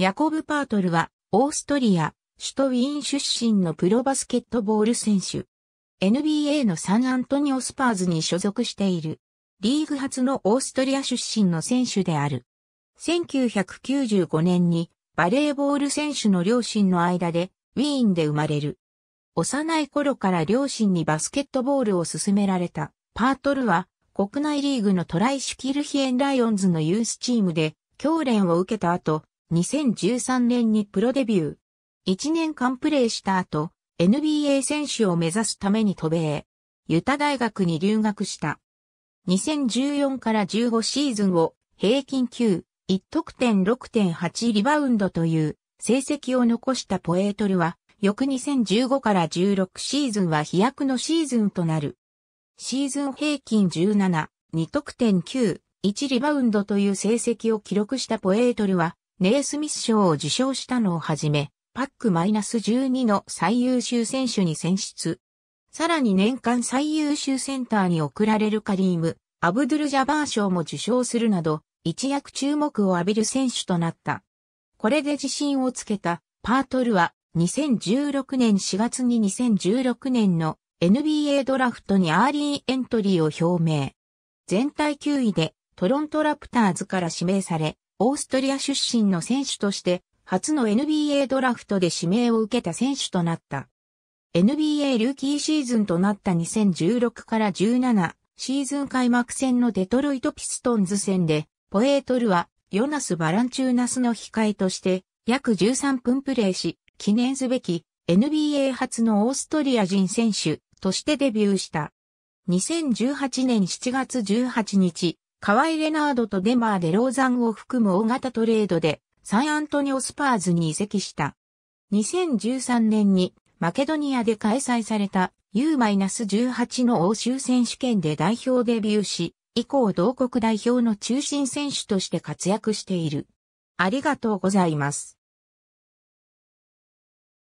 ヤコブ・パートルは、オーストリア、首都ウィーン出身のプロバスケットボール選手。NBA のサンアントニオスパーズに所属している。リーグ初のオーストリア出身の選手である。1995年にバレーボール選手の両親の間でウィーンで生まれる。幼い頃から両親にバスケットボールを勧められたパートルは国内リーグのトライシュキルヒエンライオンズのユースチームで教練を受けた後、2013年にプロデビュー。1年間プレーした後、NBA 選手を目指すために渡米。ユタ大学に留学した。2014から15シーズンを平均9、1得点6.8リバウンドという成績を残したポエートルは、翌2015から16シーズンは飛躍のシーズンとなる。シーズン平均17、2得点9、1リバウンドという成績を記録したポエートルは、ネイスミス賞を受賞したのをはじめ、パック -12 の最優秀選手に選出。さらに年間最優秀センターに贈られるカリーム、アブドゥル・ジャバー賞も受賞するなど、一躍注目を浴びる選手となった。これで自信をつけたパートルは2016年4月に2016年の NBA ドラフトにアーリーエントリーを表明。全体9位でトロントラプターズから指名され、オーストリア出身の選手として、初の NBA ドラフトで指名を受けた選手となった。NBA ルーキーシーズンとなった2016から17シーズン開幕戦のデトロイトピストンズ戦で、ポエートルはヨナス・バランチューナスの控えとして約13分プレーし、記念すべき NBA 初のオーストリア人選手としてデビューした。2018年7月18日、河合レナードとデマーでローザンを含む大型トレードでサンアントニオスパーズに移籍した。2013年にマケドニアで開催された U-18 の欧州選手権で代表デビューし、以降同国代表の中心選手として活躍している。ありがとうございます。